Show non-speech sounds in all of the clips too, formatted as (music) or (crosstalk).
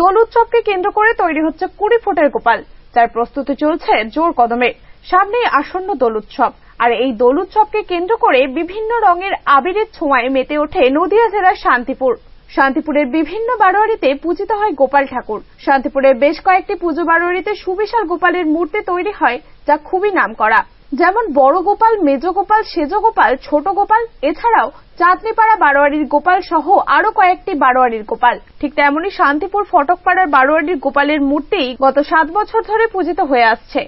দোল উৎসবকে কেন্দ্র করে তৈরি হচ্ছে কুড়ি ফুটের গোপাল যার প্রস্তুতি চলছে জোর কদমে সামনে আসন্ন দোল উৎসব আর এই দোল উৎসবকে কেন্দ্র করে বিভিন্ন রঙের আবিরের ছোঁয়ায় মেতে ওঠে নদিয়া জেলার শান্তিপুর শান্তিপুরের বিভিন্ন বারোয়ারিতে পূজিত হয় গোপাল ঠাকুর শান্তিপুরের বেশ কয়েকটি পুজো বারোয়ারিতে সুবিশাল গোপালের মূর্তি তৈরি হয় যা খুবই নাম করা যেমন বড় গোপাল মেজ গোপাল সেজ গোপাল ছোট গোপাল এছাড়াও চাঁদনিপাড়া বারোয়ারির গোপাল সহ আরো কয়েকটি বারোয়ারির গোপাল ঠিক তেমনই শান্তিপুর ফটকপাড়ার বারোয়ারির গোপালের মূর্তি গত সাত বছর ধরে পূজিত হয়ে আসছে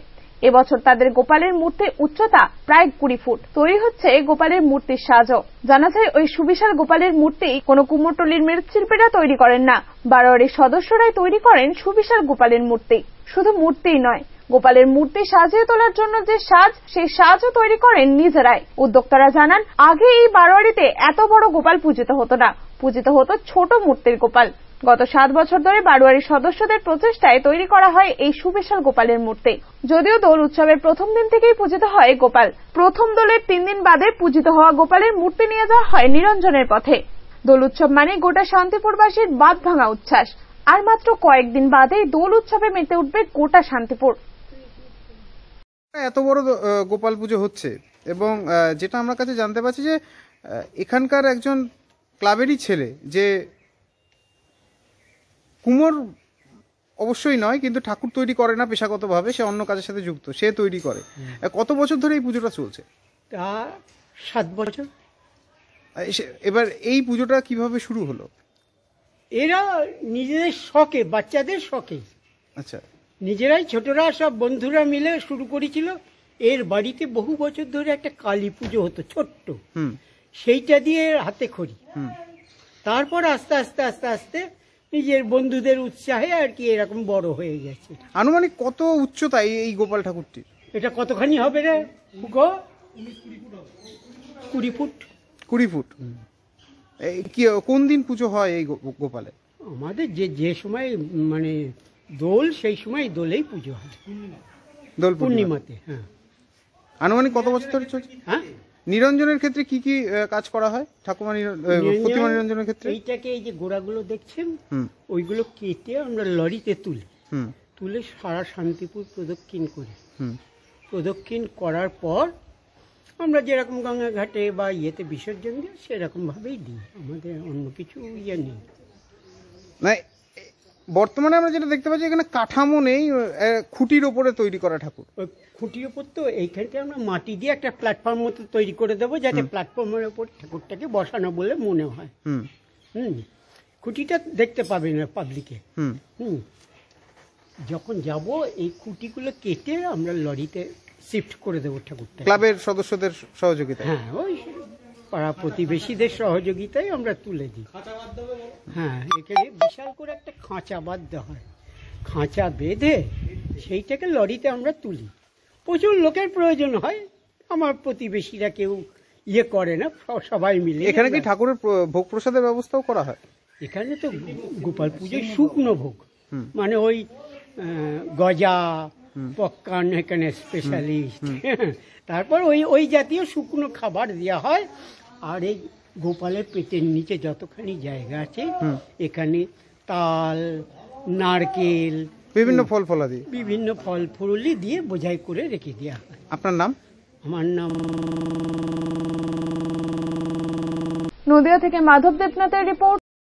এবছর তাদের গোপালের মূর্তির উচ্চতা প্রায় কুড়ি ফুট তৈরি হচ্ছে গোপালের মূর্তির সাজও জানা যায় ওই সুবিশাল গোপালের মূর্তি কোনো কুমোরটলির মৃৎশিল্পীরা তৈরি করেন না বারোয়ারির সদস্যরাই তৈরি করেন সুবিশাল গোপালের মূর্তি শুধু মূর্তিই নয় গোপালের মূর্তি সাজিয়ে তোলার জন্য যে সাজ সেই সাজও তৈরি করেন নিজেরাই উদ্যোক্তারা জানান আগে এই বারোয়ারিতে এত বড় গোপাল পূজিত হতো না পূজিত হতো ছোট মূর্তির গোপাল গত সাত বছর ধরে বারোয়ারির সদস্যদের প্রচেষ্টায় তৈরি করা হয় এই সুবিশাল গোপালের মূর্তি যদিও দোল উৎসবের প্রথম দিন থেকেই পূজিত হয় গোপাল প্রথম দোলের তিন দিন বাদে পূজিত হওয়া গোপালের মূর্তি নিয়ে যাওয়া হয় নিরঞ্জনের পথে দোল উৎসব মানে গোটা শান্তিপুরবাসীর বাদ ভাঙা উচ্ছ্বাস আর মাত্র কয়েকদিন বাদেই দোল উৎসবে মেতে উঠবে গোটা শান্তিপুর হ্যাঁ, এত বড় গোপাল পুজো হচ্ছে এবং যেটা আমার কাছে জানতে পারছি যে এখানকার একজন ক্লাবেরই ছেলে যে কুমোর অবশ্যই নয় কিন্তু ঠাকুর তৈরি করে না পেশাগতভাবে সে অন্য কাজের সাথে যুক্ত সে তৈরি করে কত বছর ধরে এই পুজোটা চলছে তা সাত বছর এবার এই পুজোটা কিভাবে শুরু হলো এরা নিজেদের শখে বাচ্চাদের শখে আচ্ছা নিজেরাই ছোটরা সব বন্ধুরা মিলে শুরু করেছিল এর বাড়িতে বহু বছর ধরে একটা কালী পুজো হতো ছোট্ট সেইটা দিয়ে হাতে খড়ি তারপর আস্তে আস্তে আস্তে আস্তে নিজের বন্ধুদের উৎসাহে আর কি এরকম বড় হয়ে গেছে আনুমানিক কত উচ্চতা এই গোপাল ঠাকুরটির এটা কতখানি হবে রে গো কুড়ি ফুট কুড়ি ফুট এই কি কোন দিন পুজো হয় এই গোপালে আমাদের যে যে সময় মানে দোল সেই সময় দোলেই পুজো হয় দোল পূর্ণিমাতে হ্যাঁ আনুমানিক কত বছর ধরে চলছে হ্যাঁ নিরঞ্জনের ক্ষেত্রে কি কি কাজ করা হয় ঠাকুমা প্রতিমা নিরঞ্জনের ক্ষেত্রে এইটাকে এই যে গোড়াগুলো দেখছেন ওইগুলো কেটে আমরা লরিতে তুলি তুলে সারা শান্তিপুর প্রদক্ষিণ করি প্রদক্ষিণ করার পর আমরা যেরকম গঙ্গা ঘাটে বা ইয়েতে বিসর্জন দিই সেরকমভাবেই দিই আমাদের অন্য কিছু ইয়ে নেই না বর্তমানে আমরা যেটা দেখতে পাচ্ছি এখানে কাঠামো নেই খুঁটির ওপরে তৈরি করা ঠাকুর খুঁটির ওপর তো এইখানকে আমরা মাটি দিয়ে একটা প্ল্যাটফর্ম মতো তৈরি করে দেবো যাতে প্ল্যাটফর্মের ওপর ঠাকুরটাকে বসানো বলে মনে হয় হুম খুঁটিটা দেখতে পাবে না পাবলিকে হুম যখন যাব এই খুঁটিগুলো কেটে আমরা লরিতে শিফট করে দেবো ঠাকুরটা ক্লাবের সদস্যদের সহযোগিতা হ্যাঁ ওই পাড়া প্রতিবেশীদের সহযোগিতায় আমরা তুলে দিই হ্যাঁ এখানে বিশাল করে একটা খাঁচা বাঁধতে হয় খাঁচা বেঁধে সেইটাকে লরিতে আমরা তুলি প্রচুর লোকের প্রয়োজন হয় আমার প্রতিবেশীরা কেউ ইয়ে করে না সবাই মিলে এখানে কি ঠাকুরের ভোগ প্রসাদের ব্যবস্থাও করা হয় এখানে তো গোপাল পুজোর শুকনো ভোগ মানে ওই গজা পকান এখানে স্পেশালিস্ট (laughs) তারপর ওই ওই জাতীয় শুকনো খাবার দেওয়া হয় আর এই গোপালের পেটের নিচে যতখানি জায়গা আছে এখানে তাল নারকেল বিভিন্ন ফল ফলাদি বিভিন্ন ফল ফুলি দিয়ে বোঝাই করে রেখে দেওয়া হয় আপনার নাম আমার নাম নদিয়া থেকে মাধব দেবনাথের রিপোর্ট